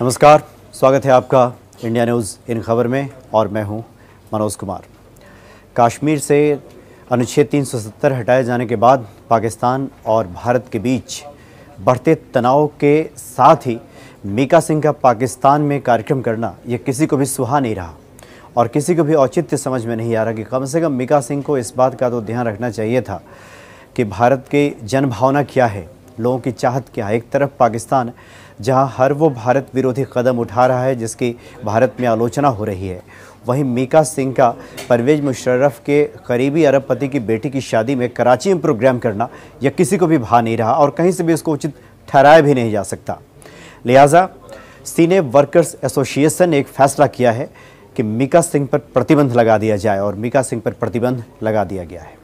नमस्कार स्वागत है आपका इंडिया न्यूज़ इन खबर में और मैं हूं मनोज कुमार कश्मीर से अनुच्छेद 370 हटाए जाने के बाद पाकिस्तान और भारत के बीच बढ़ते तनाव के साथ ही मीका सिंह का पाकिस्तान में कार्यक्रम करना यह किसी को भी सुहा नहीं रहा और किसी को भी औचित्य समझ में नहीं आ रहा कि कम से कम मीका सिंह को इस बात का तो ध्यान रखना चाहिए था कि भारत की जनभावना क्या है लोगों की चाहत क्या है एक तरफ पाकिस्तान जहां हर वो भारत विरोधी कदम उठा रहा है जिसकी भारत में आलोचना हो रही है वहीं मीका सिंह का परवेज मुशर्रफ के करीबी अरबपति की बेटी की शादी में कराची में प्रोग्राम करना यह किसी को भी भा नहीं रहा और कहीं से भी इसको उचित ठहराया भी नहीं जा सकता लिहाजा सीने वर्कर्स एसोसिएशन ने एक फैसला किया है कि मीका सिंह पर प्रतिबंध लगा दिया जाए और मीका सिंह पर प्रतिबंध लगा दिया गया है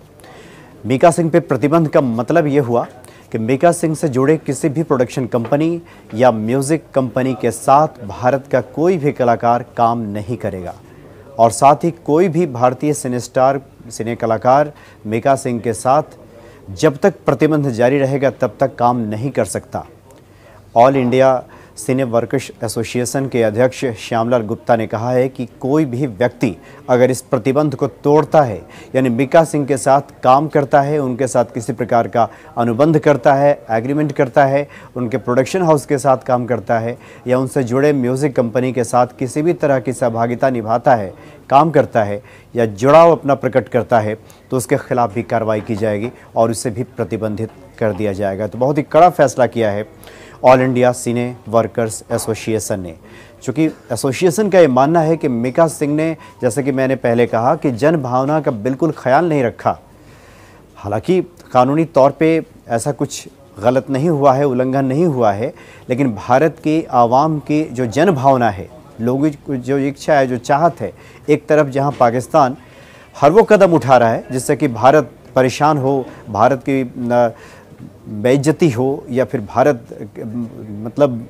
मीका सिंह पर प्रतिबंध का मतलब ये हुआ कि मेगा सिंह से जुड़े किसी भी प्रोडक्शन कंपनी या म्यूज़िक कंपनी के साथ भारत का कोई भी कलाकार काम नहीं करेगा और साथ ही कोई भी भारतीय सिने स्टार सिने कलाकार मीका सिंह के साथ जब तक प्रतिबंध जारी रहेगा तब तक काम नहीं कर सकता all India senior workers association के अध्यक्ष श्यामलाल गुप्ता ने कहा है कि कोई भी व्यक्ति अगर इस प्रतिबंध को तोड़ता है यानी बीका सिंह के साथ काम करता है उनके साथ किसी प्रकार का अनुबंध करता है एग्रीमेंट करता है उनके प्रोडक्शन हाउस के साथ काम करता है या उनसे जुड़े म्यूज़िक कंपनी के साथ किसी भी तरह की सहभागिता निभाता है काम करता है या जुड़ाव अपना प्रकट करता है तो उसके खिलाफ भी कार्रवाई की जाएगी और उसे भी प्रतिबंधित कर दिया जाएगा तो बहुत ही कड़ा फैसला किया है all India cine workers association ने चूँकि एसोसिएशन का ये मानना है कि मिका सिंह ने जैसे कि मैंने पहले कहा कि जन भावना का बिल्कुल ख्याल नहीं रखा हालांकि कानूनी तौर पे ऐसा कुछ गलत नहीं हुआ है उल्लंघन नहीं हुआ है लेकिन भारत के आवाम की जो जन भावना है लोगों की जो इच्छा है जो चाहत है एक तरफ जहाँ पाकिस्तान हर वो कदम उठा रहा है जिससे कि भारत परेशान हो भारत की बेज्जती हो या फिर भारत मतलब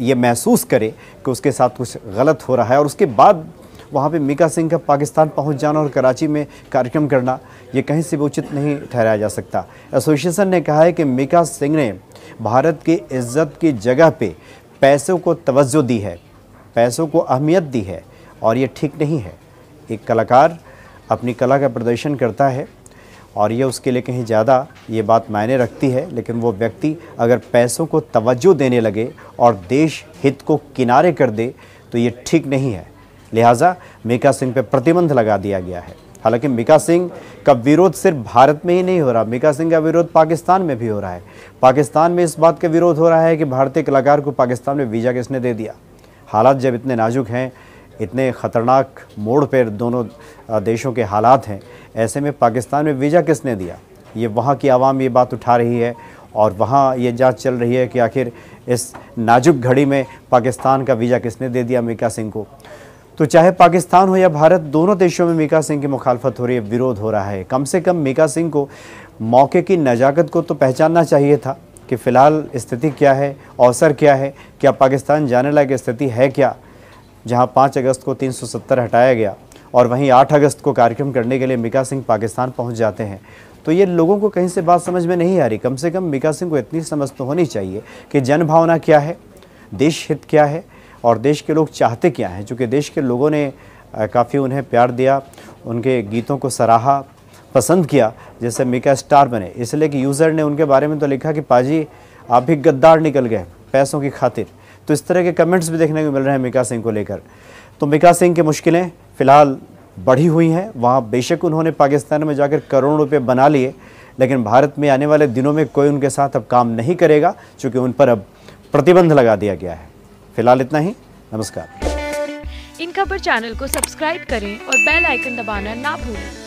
ये महसूस करे कि उसके साथ कुछ गलत हो रहा है और उसके बाद वहाँ पे मीका सिंह का पाकिस्तान पहुँच जाना और कराची में कार्यक्रम करना ये कहीं से भी उचित नहीं ठहराया जा सकता एसोसिएशन ने कहा है कि मीका सिंह ने भारत की इज्जत की जगह पे पैसों को तवज्जो दी है पैसों को अहमियत दी है और ये ठीक नहीं है एक कलाकार अपनी कला का प्रदर्शन करता है और ये उसके लिए कहीं ज़्यादा ये बात मायने रखती है लेकिन वो व्यक्ति अगर पैसों को तवज्जो देने लगे और देश हित को किनारे कर दे तो ये ठीक नहीं है लिहाजा मीका सिंह पर प्रतिबंध लगा दिया गया है हालांकि मीका सिंह का विरोध सिर्फ भारत में ही नहीं हो रहा मीका सिंह का विरोध पाकिस्तान में भी हो रहा है पाकिस्तान में इस बात का विरोध हो रहा है कि भारतीय कलाकार को पाकिस्तान में वीज़ा किसने दे दिया हालात जब इतने नाजुक हैं इतने ख़तरनाक मोड़ पर दोनों देशों के हालात हैं ऐसे में पाकिस्तान में वीज़ा किसने दिया ये वहाँ की आवाम ये बात उठा रही है और वहाँ ये जांच चल रही है कि आखिर इस नाजुक घड़ी में पाकिस्तान का वीज़ा किसने दे दिया मीका सिंह को तो चाहे पाकिस्तान हो या भारत दोनों देशों में मीका सिंह की मुखालफत हो रही है विरोध हो रहा है कम से कम मीका सिंह को मौके की नज़ाकत को तो पहचानना चाहिए था कि फ़िलहाल स्थिति क्या है अवसर क्या है क्या पाकिस्तान जाने लायक स्थिति है क्या जहां 5 अगस्त को 370 हटाया गया और वहीं 8 अगस्त को कार्यक्रम करने के लिए मिका सिंह पाकिस्तान पहुंच जाते हैं तो ये लोगों को कहीं से बात समझ में नहीं आ रही कम से कम मिका सिंह को इतनी समझ तो होनी चाहिए कि जनभावना क्या है देश हित क्या है और देश के लोग चाहते क्या हैं चूँकि देश के लोगों ने काफ़ी उन्हें प्यार दिया उनके गीतों को सराहा पसंद किया जैसे मिका स्टार बने इसलिए कि यूज़र ने उनके बारे में तो लिखा कि पाजी आप भी गद्दार निकल गए पैसों की खातिर तो इस तरह के कमेंट्स भी देखने को मिल रहे हैं मिका सिंह को लेकर तो मिका सिंह की मुश्किलें फ़िलहाल बढ़ी हुई हैं वहाँ बेशक उन्होंने पाकिस्तान में जाकर करोड़ों रुपये बना लिए लेकिन भारत में आने वाले दिनों में कोई उनके साथ अब काम नहीं करेगा चूँकि उन पर अब प्रतिबंध लगा दिया गया है फिलहाल इतना ही नमस्कार इन खबर चैनल को सब्सक्राइब करें और बेल आइकन दबाना ना भूलें